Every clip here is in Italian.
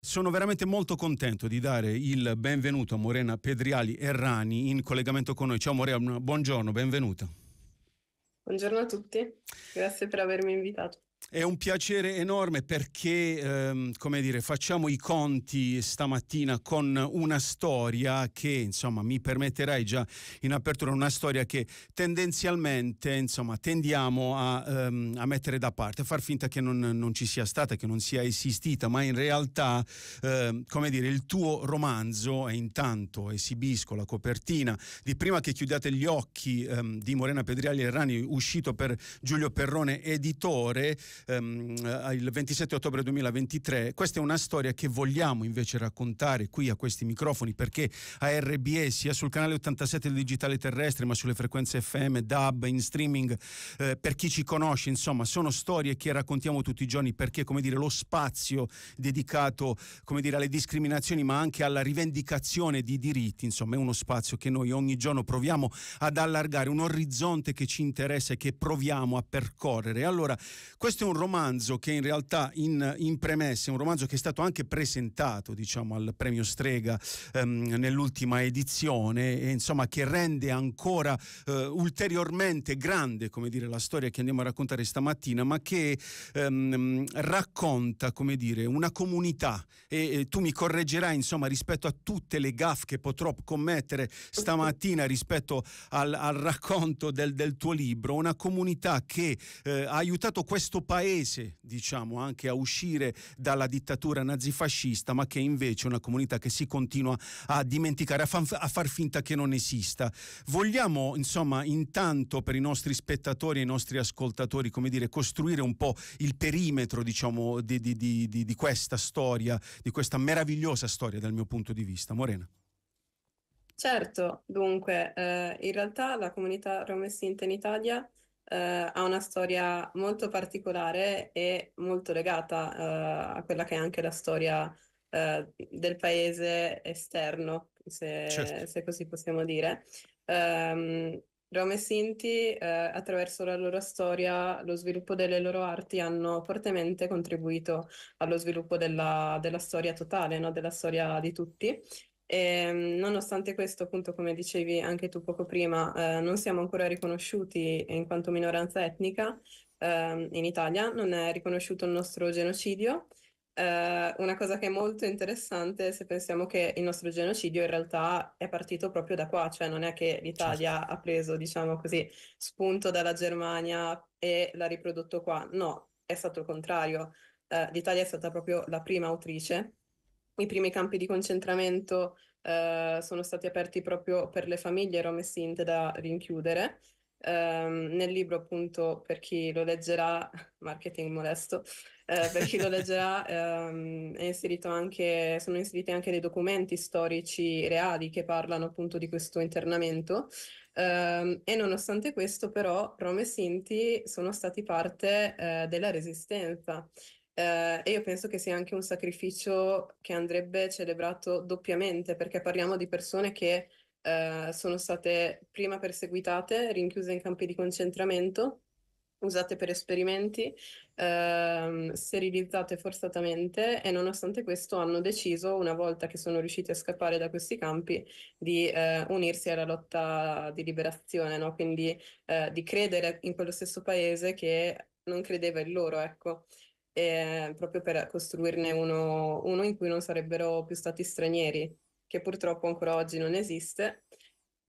Sono veramente molto contento di dare il benvenuto a Morena Pedriali Errani in collegamento con noi. Ciao Morena, buongiorno, benvenuta. Buongiorno a tutti, grazie per avermi invitato. È un piacere enorme perché, ehm, come dire, facciamo i conti stamattina con una storia che, insomma, mi permetterai già in apertura, una storia che tendenzialmente, insomma, tendiamo a, ehm, a mettere da parte, a far finta che non, non, ci sia stata, che non sia esistita, ma in realtà, ehm, come dire, il tuo romanzo, e intanto esibisco la copertina di Prima che chiudiate gli occhi ehm, di Morena Pedriali Errani, uscito per Giulio Perrone, editore, ehm, eh, il 27 ottobre 2023. Questa è una storia che vogliamo invece raccontare qui a questi microfoni perché a RBE sia sul canale 87 del digitale terrestre ma sulle frequenze FM, DAB, in streaming, eh, per chi ci conosce, insomma, sono storie che raccontiamo tutti i giorni perché come dire, lo spazio dedicato come dire, alle discriminazioni ma anche alla rivendicazione di diritti, insomma, è uno spazio che noi ogni giorno proviamo ad allargare, un orizzonte che ci interessa e che proviamo a percorrere. Allora, questo è un romanzo che in realtà in, in premessa è un romanzo che è stato anche presentato diciamo, al premio Strega ehm, nell'ultima edizione e insomma che rende ancora eh, ulteriormente grande come dire, la storia che andiamo a raccontare stamattina ma che ehm, racconta come dire, una comunità e, e tu mi correggerai insomma, rispetto a tutte le gaffe che potrò commettere stamattina rispetto al, al racconto del, del, tuo libro, una comunità che eh, ha aiutato questo paese paese, diciamo, anche a uscire dalla dittatura nazifascista, ma che è invece è una comunità che si continua a dimenticare, a, fanf- a far finta che non esista. Vogliamo, insomma, intanto per i nostri spettatori e i nostri ascoltatori, come dire, costruire un po' il perimetro, diciamo, di, di, di, di questa storia, di questa meravigliosa storia dal mio punto di vista. Morena. Certo, dunque, eh, in realtà la comunità romestinta in Italia eh, ha una storia molto particolare e molto legata eh, a quella che è anche la storia eh, del paese esterno, se, certo. se così possiamo dire. Um, Roma e Sinti, eh, attraverso la loro storia, lo sviluppo delle loro arti, hanno fortemente contribuito allo sviluppo della, della storia totale, no? della storia di tutti. E, ehm, nonostante questo, appunto, come dicevi anche tu poco prima, eh, non siamo ancora riconosciuti eh, in quanto minoranza etnica eh, in Italia, non è riconosciuto il nostro genocidio. Eh, una cosa che è molto interessante se pensiamo che il nostro genocidio in realtà è partito proprio da qua, cioè non è che l'Italia certo. ha preso, diciamo così, spunto dalla Germania e l'ha riprodotto qua, no, è stato il contrario. Eh, l'Italia è stata proprio la prima autrice i primi campi di concentramento eh, sono stati aperti proprio per le famiglie rome e sinte da rinchiudere. Um, nel libro, appunto, per chi lo leggerà, marketing molesto, eh, per chi lo leggerà, um, anche, sono inseriti anche dei documenti storici reali che parlano appunto di questo internamento. Um, e nonostante questo, però, Rome e Sinti sono stati parte eh, della resistenza eh, e io penso che sia anche un sacrificio che andrebbe celebrato doppiamente, perché parliamo di persone che eh, sono state prima perseguitate, rinchiuse in campi di concentramento, usate per esperimenti, ehm, sterilizzate forzatamente e nonostante questo hanno deciso, una volta che sono riusciti a scappare da questi campi, di eh, unirsi alla lotta di liberazione, no? quindi eh, di credere in quello stesso paese che non credeva in loro. Ecco eh, proprio per costruirne uno, uno in cui non sarebbero più stati stranieri, che purtroppo ancora oggi non esiste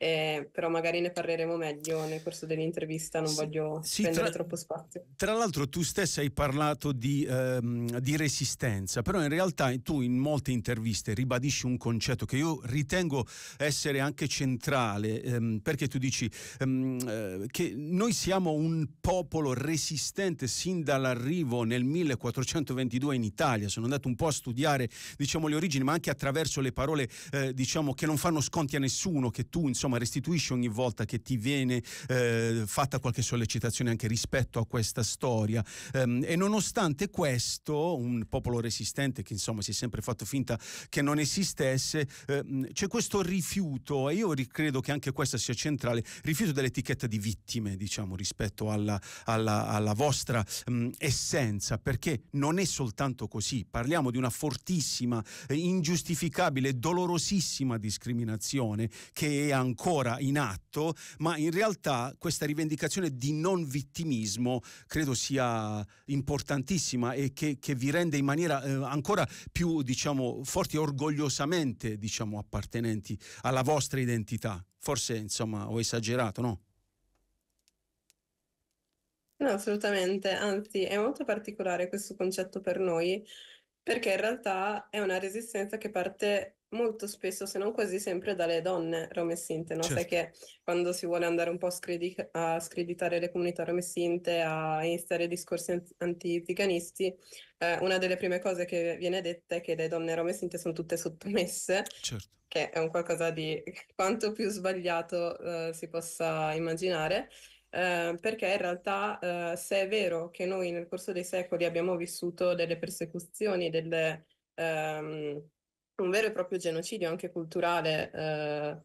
eh, però magari ne parleremo meglio nel corso dell'intervista, non voglio sì, prendere tra, troppo spazio. Tra l'altro tu stessa hai parlato di, ehm, di, resistenza, però in realtà tu in molte interviste ribadisci un concetto che io ritengo essere anche centrale, ehm, perché tu dici ehm, eh, che noi siamo un popolo resistente sin dall'arrivo nel 1422 in Italia, sono andato un po' a studiare diciamo, le origini, ma anche attraverso le parole eh, diciamo, che non fanno sconti a nessuno, che tu insomma insomma restituisci ogni volta che ti viene eh, fatta qualche sollecitazione anche rispetto a questa storia um, e nonostante questo un popolo resistente che insomma si è sempre fatto finta che non esistesse ehm, c'è questo rifiuto e io credo che anche questa sia centrale rifiuto dell'etichetta di vittime diciamo rispetto alla, alla, alla vostra mh, essenza perché non è soltanto così parliamo di una fortissima ingiustificabile dolorosissima discriminazione che è ancora ancora in atto, ma in realtà questa rivendicazione di non vittimismo credo sia importantissima e che, che vi rende in maniera eh, ancora più diciamo, forti e orgogliosamente diciamo, appartenenti alla vostra identità. Forse insomma ho esagerato, no? No, assolutamente, anzi è molto particolare questo concetto per noi perché in realtà è una resistenza che parte molto spesso, se non quasi sempre, dalle donne romessinte, no? Certo. Sai che quando si vuole andare un po' scredic- a screditare le comunità romessinte, a iniziare discorsi an- anti-ziganisti, eh, una delle prime cose che viene detta è che le donne romessinte sono tutte sottomesse, certo. che è un qualcosa di quanto più sbagliato eh, si possa immaginare. Ehm, perché in realtà eh, se è vero che noi nel corso dei secoli abbiamo vissuto delle persecuzioni, delle, ehm, un vero e proprio genocidio anche culturale eh,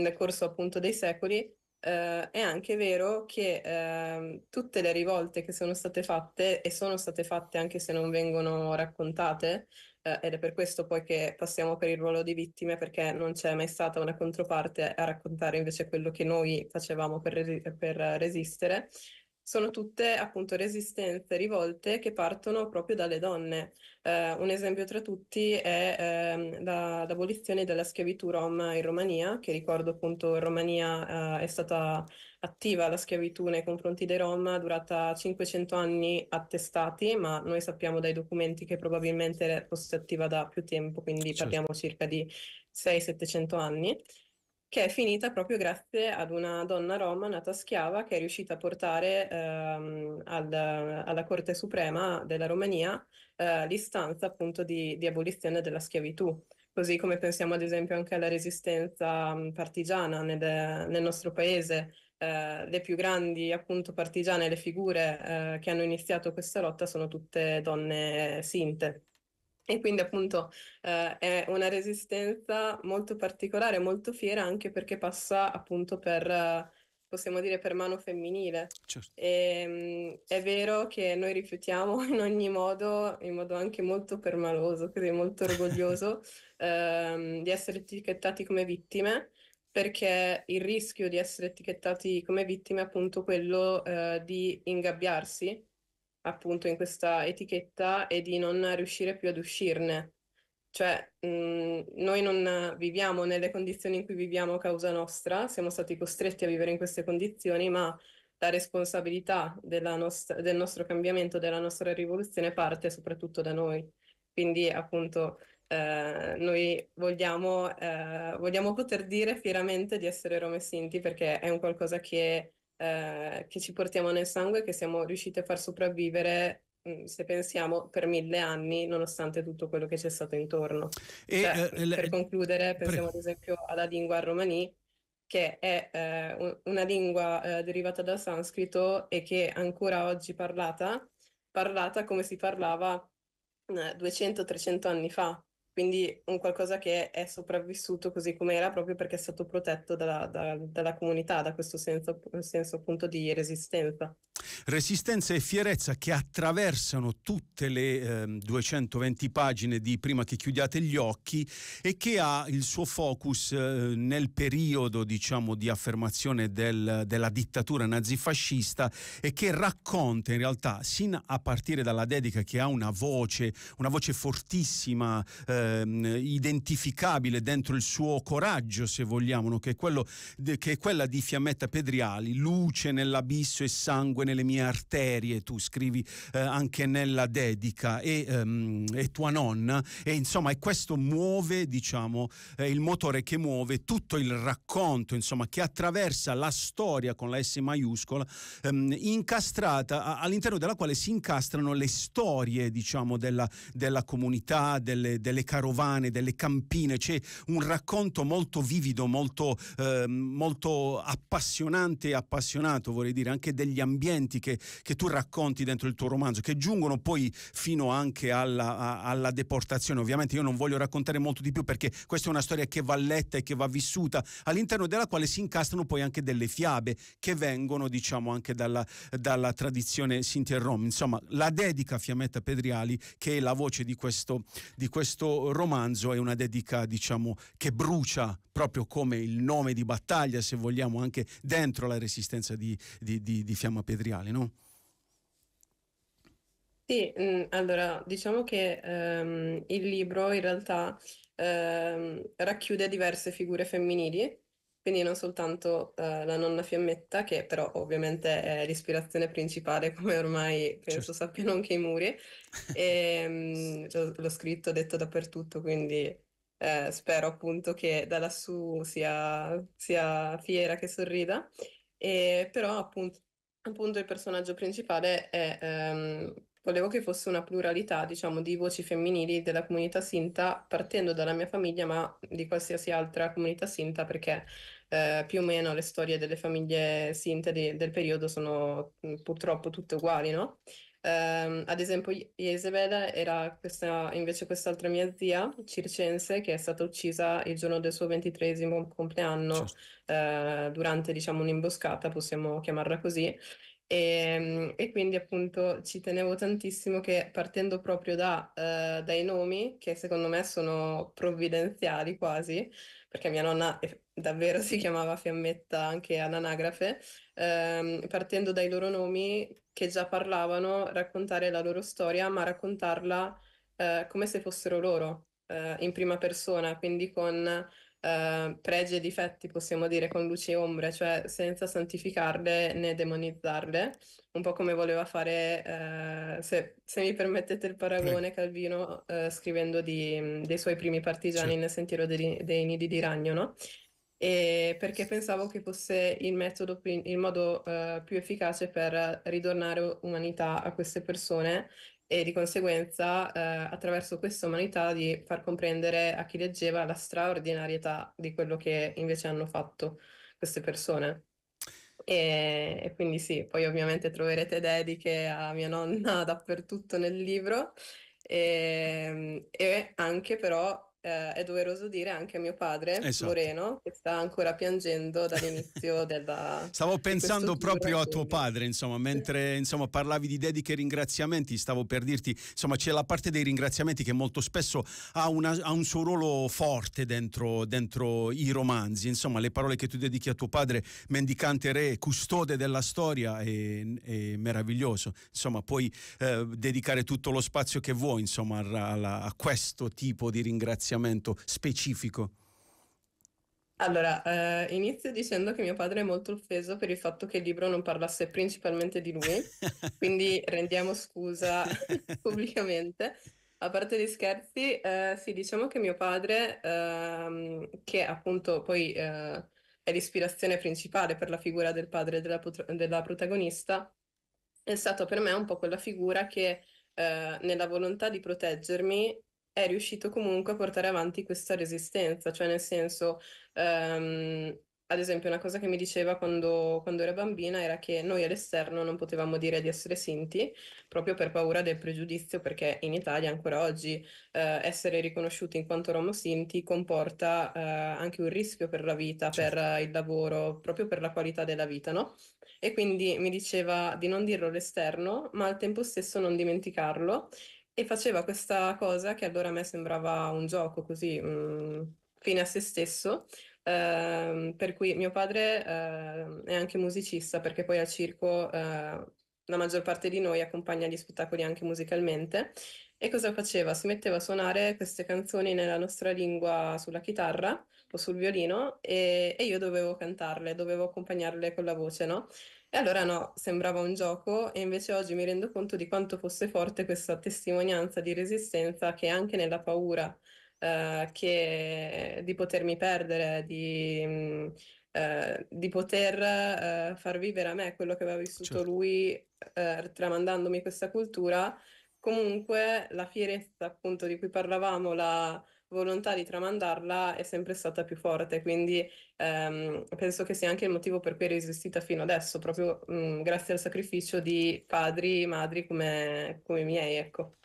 nel corso appunto dei secoli, Uh, è anche vero che uh, tutte le rivolte che sono state fatte, e sono state fatte anche se non vengono raccontate, eh, ed è per questo poi che passiamo per il ruolo di vittime, perché non c'è mai stata una controparte a raccontare invece quello che noi facevamo per, resi- per resistere. Sono tutte appunto resistenze rivolte che partono proprio dalle donne. Eh, un esempio tra tutti è eh, la, l'abolizione della schiavitù rom in Romania, che ricordo appunto in Romania eh, è stata attiva la schiavitù nei confronti dei Rom, durata 500 anni attestati, ma noi sappiamo dai documenti che probabilmente fosse attiva da più tempo, quindi certo. parliamo circa di 6 700 anni che è finita proprio grazie ad una donna Rom nata schiava che è riuscita a portare ehm, al, alla Corte Suprema della Romania eh, l'istanza appunto di, di, abolizione della schiavitù. Così come pensiamo ad esempio anche alla resistenza partigiana nel, nel nostro paese, eh, le più grandi appunto partigiane, le figure eh, che hanno iniziato questa lotta sono tutte donne sinte. E quindi appunto eh, è una resistenza molto particolare, molto fiera, anche perché passa appunto per, possiamo dire, per mano femminile. Certo. E, ehm, è vero che noi rifiutiamo in ogni modo, in modo anche molto permaloso, quindi molto orgoglioso, ehm, di essere etichettati come vittime, perché il rischio di essere etichettati come vittime è appunto quello eh, di ingabbiarsi appunto in questa etichetta e di non riuscire più ad uscirne. Cioè, mh, mm, noi non viviamo nelle condizioni in cui viviamo a causa nostra, siamo stati costretti a vivere in queste condizioni, ma la responsabilità nost- del nostro cambiamento, della nostra rivoluzione parte soprattutto da noi. Quindi, appunto, eh, noi vogliamo, eh, vogliamo, poter dire fieramente di essere Rome Sinti perché è un qualcosa che, eh, che ci portiamo nel sangue e che siamo riusciti a far sopravvivere mm, se pensiamo per mille anni, nonostante tutto quello che c'è stato intorno. E, cioè, eh, per concludere, pensiamo pre... ad esempio alla lingua romani, che è eh, una lingua eh, derivata dal sanscrito e che ancora oggi parlata, parlata come si parlava 200-300 eh, anni fa quindi un qualcosa che è sopravvissuto così com'era proprio perché è stato protetto dalla, da, dalla comunità, da questo senso, senso appunto di resistenza. Resistenza e fierezza che attraversano tutte le eh, 220 pagine di Prima che chiudiate gli occhi e che ha il suo focus eh, nel periodo diciamo, di affermazione del, della dittatura nazifascista e che racconta in realtà, sin a partire dalla dedica che ha una voce, una voce fortissima eh, ehm, identificabile dentro il suo coraggio, se vogliamo, no? che, è quello, che, è quella di Fiammetta Pedriali, luce nell'abisso e sangue nelle mie arterie, tu scrivi eh, anche nella dedica, e, ehm, e, tua nonna, e insomma, e questo muove, diciamo, eh, il motore che muove tutto il racconto, insomma, che attraversa la storia con la S maiuscola, ehm, incastrata, all'interno della quale si incastrano le storie, diciamo, della, della comunità, delle, delle caratteristiche carovane, delle campine, c'è un racconto molto vivido, molto, eh, molto appassionante e appassionato, vorrei dire, anche degli ambienti che, che, tu racconti dentro il tuo romanzo, che giungono poi fino anche alla, a, alla deportazione. Ovviamente io non voglio raccontare molto di più perché questa è una storia che va letta e che va vissuta, all'interno della quale si incastrano poi anche delle fiabe che vengono, diciamo, anche dalla, dalla tradizione Sinti e Rom. Insomma, la dedica Fiammetta Pedriali, che è la voce di questo, di questo romanzo è una dedica, diciamo, che brucia proprio come il nome di battaglia, se vogliamo, anche dentro la resistenza di, di, di, di Fiamma Pedriale, no? Sì, mm, allora diciamo che ehm, il libro in realtà ehm, racchiude diverse figure femminili quindi non soltanto eh, la nonna fiammetta, che però ovviamente è l'ispirazione principale, come ormai penso certo. sappiano anche i muri, e, l- l'ho scritto, detto dappertutto, quindi eh, spero appunto che da lassù sia, sia fiera che sorrida, e, però appunto, appunto, il personaggio principale è... Ehm, volevo che fosse una pluralità, diciamo, di voci femminili della comunità sinta, partendo dalla mia famiglia, ma di qualsiasi altra comunità sinta, perché eh, più o meno le storie delle famiglie sinteti del periodo sono mm, purtroppo tutte uguali, no? Um, ad esempio, Jezebel era questa, invece quest'altra mia zia circense che è stata uccisa il giorno del suo ventitresimo compleanno certo. uh, durante diciamo, un'imboscata, possiamo chiamarla così. E, ehm, e, quindi appunto ci tenevo tantissimo che partendo proprio da, uh, dai nomi, che secondo me sono provvidenziali quasi, perché mia nonna eh, davvero si chiamava Fiammetta anche ad anagrafe, ehm, partendo dai loro nomi che già parlavano, raccontare la loro storia, ma raccontarla eh, come se fossero loro, eh, in prima persona, quindi con eh, pregi e difetti, possiamo dire, con luci e ombre, cioè senza santificarle né demonizzarle, un po' come voleva fare, eh, se, se, mi permettete il paragone, Calvino, eh, scrivendo di, dei suoi primi partigiani sì. nel sentiero dei, dei nidi di ragno, no? E perché pensavo che fosse il metodo, il modo uh, più efficace per ridonare umanità a queste persone e di conseguenza eh, attraverso questa umanità di far comprendere a chi leggeva la straordinarietà di quello che invece hanno fatto queste persone. E, e quindi sì, poi ovviamente troverete dediche a mia nonna dappertutto nel libro e, ehm, e anche però eh, è doveroso dire anche a mio padre, esatto. Moreno, che sta ancora piangendo dall'inizio della... Stavo pensando proprio giro, a tuo padre, insomma, mentre insomma, parlavi di dediche e ringraziamenti, stavo per dirti, insomma, c'è la parte dei ringraziamenti che molto spesso ha, una, ha un suo ruolo forte dentro, dentro, i romanzi, insomma, le parole che tu dedichi a tuo padre, mendicante re, custode della storia, è, è meraviglioso, insomma, puoi eh, dedicare tutto lo spazio che vuoi, insomma, a, a, a questo tipo di ringraziamenti medicamento specifico? Allora, eh, inizio dicendo che mio padre è molto offeso per il fatto che il libro non parlasse principalmente di lui, quindi rendiamo scusa pubblicamente. A parte gli scherzi, eh, sì, diciamo che mio padre, ehm, che appunto poi eh, è l'ispirazione principale per la figura del padre della, della protagonista, è stato per me un po' quella figura che eh, nella volontà di proteggermi è riuscito comunque a portare avanti questa resistenza, cioè nel senso, ehm, ad esempio una cosa che mi diceva quando, quando era bambina era che noi all'esterno non potevamo dire di essere sinti proprio per paura del pregiudizio, perché in Italia ancora oggi eh, essere riconosciuti in quanto Romo Sinti comporta eh, anche un rischio per la vita, certo. per il lavoro, proprio per la qualità della vita, no? E quindi mi diceva di non dirlo all'esterno, ma al tempo stesso non dimenticarlo e faceva questa cosa che allora a me sembrava un gioco così mh, mm, fine a se stesso, ehm, per cui mio padre eh, è anche musicista perché poi al circo eh, la maggior parte di noi accompagna gli spettacoli anche musicalmente. E cosa faceva? Si metteva a suonare queste canzoni nella nostra lingua sulla chitarra o sul violino e, e io dovevo cantarle, dovevo accompagnarle con la voce, no? E allora no, sembrava un gioco e invece oggi mi rendo conto di quanto fosse forte questa testimonianza di resistenza che anche nella paura eh, che, di potermi perdere, di, mh, mm, eh, di poter eh, far vivere a me quello che aveva vissuto certo. lui eh, tramandandomi questa cultura, comunque la fierezza appunto di cui parlavamo, la volontà di tramandarla è sempre stata più forte, quindi ehm, penso che sia anche il motivo per cui è resistita fino adesso, proprio mh, mhmm, grazie al sacrificio di padri e madri come, come miei, ecco.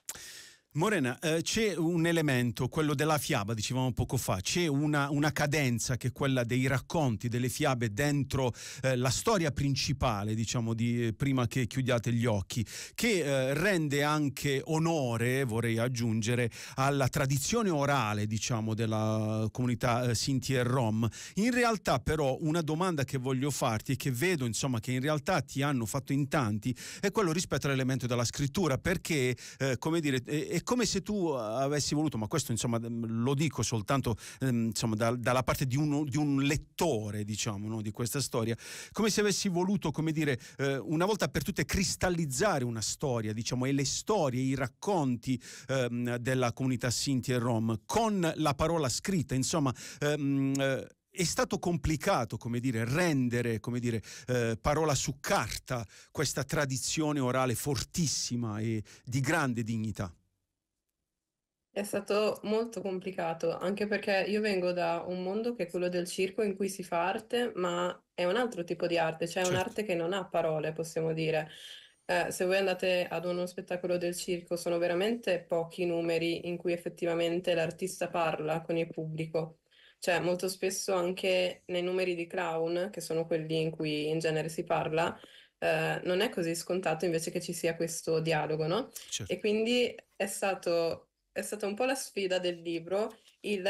Morena, eh, c'è un elemento, quello della fiaba, dicevamo poco fa, c'è una, una cadenza che è quella dei racconti, delle fiabe dentro eh, la storia principale, diciamo, di, eh, prima che chiudiate gli occhi, che eh, rende anche onore, vorrei aggiungere, alla tradizione orale, diciamo, della comunità eh, Sinti e Rom. In realtà però una domanda che voglio farti e che vedo, insomma, che in realtà ti hanno fatto in tanti, è quello rispetto all'elemento della scrittura, perché, eh, come dire, è come se tu eh, avessi voluto, ma questo insomma lo dico soltanto ehm, insomma, da, dalla parte di, uno, di, un lettore diciamo, no, di questa storia, come se avessi voluto, come dire, eh, una volta per tutte cristallizzare una storia, diciamo, e le storie, i racconti ehm, della comunità Sinti e Rom con la parola scritta, insomma... Ehm, eh, è stato complicato, come dire, rendere, come dire, eh, parola su carta questa tradizione orale fortissima e di grande dignità. È stato molto complicato, anche perché io vengo da un mondo che è quello del circo in cui si fa arte, ma è un altro tipo di arte, cioè Certo. un'arte che non ha parole, possiamo dire. Eh, se voi andate ad uno spettacolo del circo, sono veramente pochi i numeri in cui effettivamente l'artista parla con il pubblico. Cioè, molto spesso anche nei numeri di clown, che sono quelli in cui in genere si parla, eh, non è così scontato invece che ci sia questo dialogo, no? E certo. quindi è stato è stata un po' la sfida del libro, il,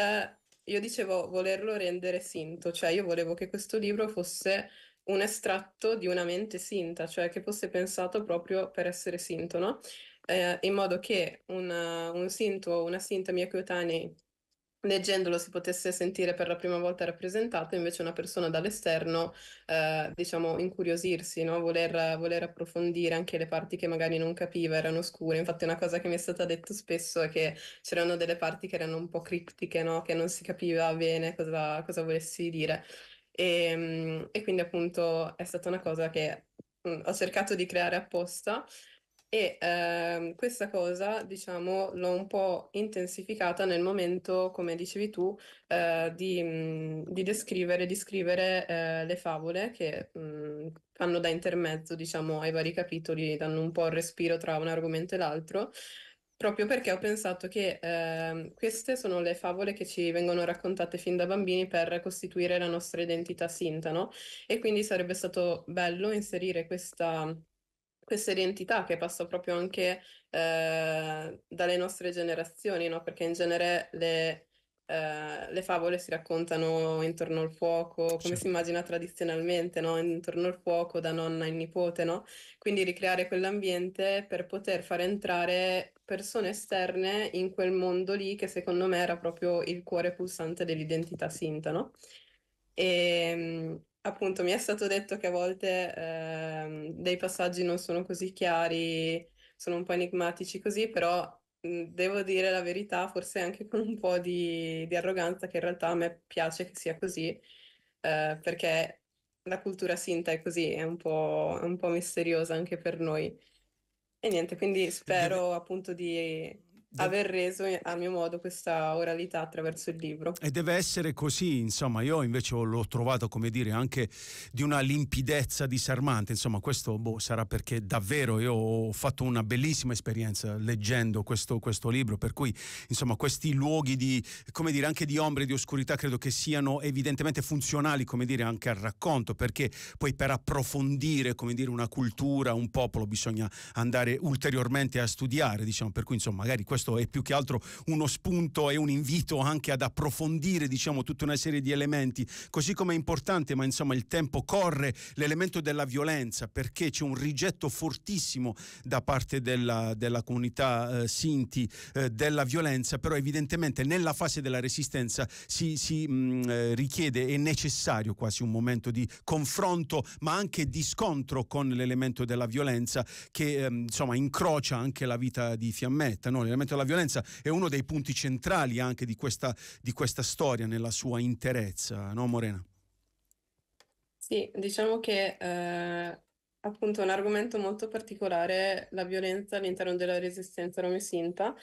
io dicevo volerlo rendere sinto, cioè io volevo che questo libro fosse un estratto di una mente sinta, cioè che fosse pensato proprio per essere sinto, no? eh, in modo che una, un sinto o una sinta miei coetanei leggendolo si potesse sentire per la prima volta rappresentato, invece una persona dall'esterno, eh, diciamo, incuriosirsi, no? voler, voler, approfondire anche le parti che magari non capiva, erano scure. Infatti una cosa che mi è stata detta spesso è che c'erano delle parti che erano un po' criptiche, no? che non si capiva bene cosa, cosa volessi dire. E, ehm, e quindi appunto è stata una cosa che mm, ho cercato di creare apposta e ehm, questa cosa, diciamo, l'ho un po' intensificata nel momento, come dicevi tu, eh, di, mh, mhmm, di descrivere, di scrivere eh, le favole che mh, mhmm, fanno da intermezzo, diciamo, ai vari capitoli, danno un po' il respiro tra un argomento e l'altro proprio perché ho pensato che eh, queste sono le favole che ci vengono raccontate fin da bambini per costituire la nostra identità sinta, no? E quindi sarebbe stato bello inserire questa questa identità che passa proprio anche eh, dalle nostre generazioni, no? perché in genere le, eh, le, favole si raccontano intorno al fuoco, come certo. si immagina tradizionalmente, no? intorno al fuoco da nonna e nipote, no? quindi ricreare quell'ambiente per poter far entrare persone esterne in quel mondo lì che secondo me era proprio il cuore pulsante dell'identità sinta. No? E, ehm, appunto mi è stato detto che a volte eh, dei passaggi non sono così chiari, sono un po' enigmatici così, però mhmm, devo dire la verità, forse anche con un po' di, di arroganza, che in realtà a me piace che sia così, eh, perché la cultura sinta è così, è un, po', è un po' misteriosa anche per noi. E niente, quindi spero appunto di aver reso a mio modo questa oralità attraverso il libro. E deve essere così, insomma, io invece l'ho trovato, come dire, anche di una limpidezza disarmante, insomma, questo boh, sarà perché davvero io ho fatto una bellissima esperienza leggendo questo, questo libro, per cui, insomma, questi luoghi di, come dire, anche di ombre, e di oscurità, credo che siano evidentemente funzionali, come dire, anche al racconto, perché poi per approfondire, come dire, una cultura, un popolo, bisogna andare ulteriormente a studiare, diciamo, per cui, insomma, magari questo questo è più che altro uno spunto e un invito anche ad approfondire diciamo, tutta una serie di elementi, così come è importante, ma insomma il tempo corre, l'elemento della violenza, perché c'è un rigetto fortissimo da parte della, della comunità eh, Sinti eh, della violenza, però evidentemente nella fase della resistenza si, si mh, eh, richiede, è necessario quasi un momento di confronto, ma anche di scontro con l'elemento della violenza che ehm, insomma incrocia anche la vita di Fiammetta, no? l'elemento contro la violenza è uno dei punti centrali anche di questa, di questa storia nella sua interezza, no Morena? Sì, diciamo che eh, appunto è un argomento molto particolare la violenza all'interno della resistenza romesinta,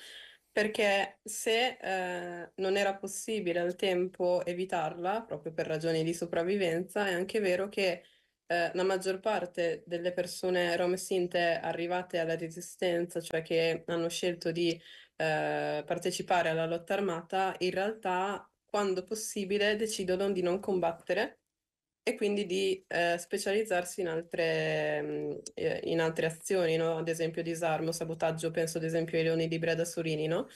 perché se eh, non era possibile al tempo evitarla, proprio per ragioni di sopravvivenza, è anche vero che eh, la maggior parte delle persone rom sinte arrivate alla resistenza, cioè che hanno scelto di eh, partecipare alla lotta armata, in realtà quando possibile decidono di non combattere e quindi di eh, specializzarsi in altre, mm, eh, in altre azioni, no? ad esempio disarmo, sabotaggio, penso ad esempio ai leoni di Breda Sorini, no?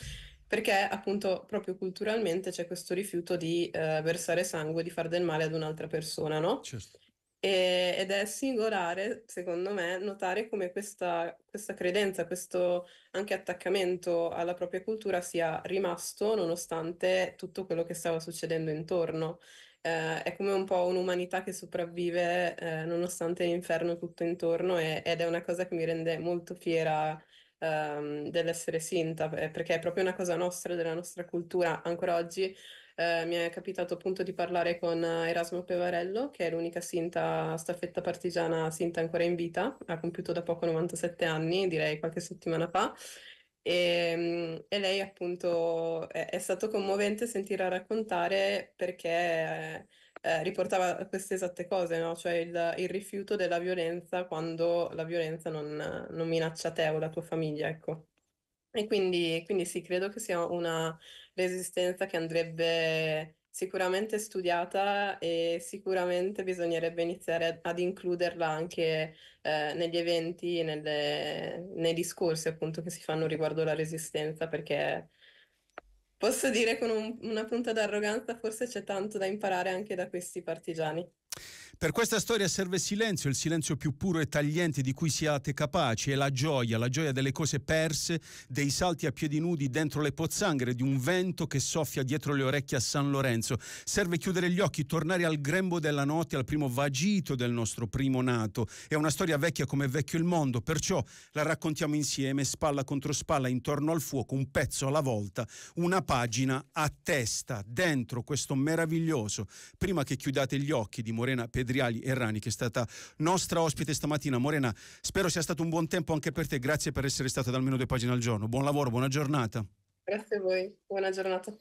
perché appunto proprio culturalmente c'è questo rifiuto di eh, versare sangue, di far del male ad un'altra persona, no? Certo. E, ed è singolare, secondo me, notare come questa, questa credenza, questo anche attaccamento alla propria cultura sia rimasto nonostante tutto quello che stava succedendo intorno. Eh, è come un po' un'umanità che sopravvive eh, nonostante l'inferno tutto intorno e, ed è una cosa che mi rende molto fiera ehm, dell'essere sinta, eh, perché è proprio una cosa nostra, della nostra cultura. Ancora oggi eh, mi è capitato appunto di parlare con eh, Erasmo Pevarello, che è l'unica sinta staffetta partigiana sinta ancora in vita, ha compiuto da poco 97 anni, direi qualche settimana fa. E, ehm, e lei appunto è, è, stato commovente sentirla raccontare perché eh, eh, riportava queste esatte cose, no? cioè il, il, rifiuto della violenza quando la violenza non, non minaccia te o la tua famiglia. Ecco. E quindi, quindi, sì, credo che sia una, resistenza che andrebbe sicuramente studiata e sicuramente bisognerebbe iniziare ad includerla anche eh, negli eventi, nelle, nei discorsi appunto che si fanno riguardo la resistenza, perché posso dire con un, una punta d'arroganza forse c'è tanto da imparare anche da questi partigiani. Per questa storia serve silenzio, il silenzio più puro e tagliente di cui siate capaci, è la gioia, la gioia delle cose perse, dei salti a piedi nudi dentro le pozzanghere, di un vento che soffia dietro le orecchie a San Lorenzo. Serve chiudere gli occhi, tornare al grembo della notte, al primo vagito del nostro primo nato. È una storia vecchia come è vecchio il mondo, perciò la raccontiamo insieme, spalla contro spalla, intorno al fuoco, un pezzo alla volta, una pagina a testa, dentro questo meraviglioso. Prima che chiudate gli occhi, di dimorate Morena Pedriali Errani che è stata nostra ospite stamattina. Morena, spero sia stato un buon tempo anche per te, grazie per essere stata da almeno due pagine al giorno. Buon lavoro, buona giornata. Grazie a voi, buona giornata.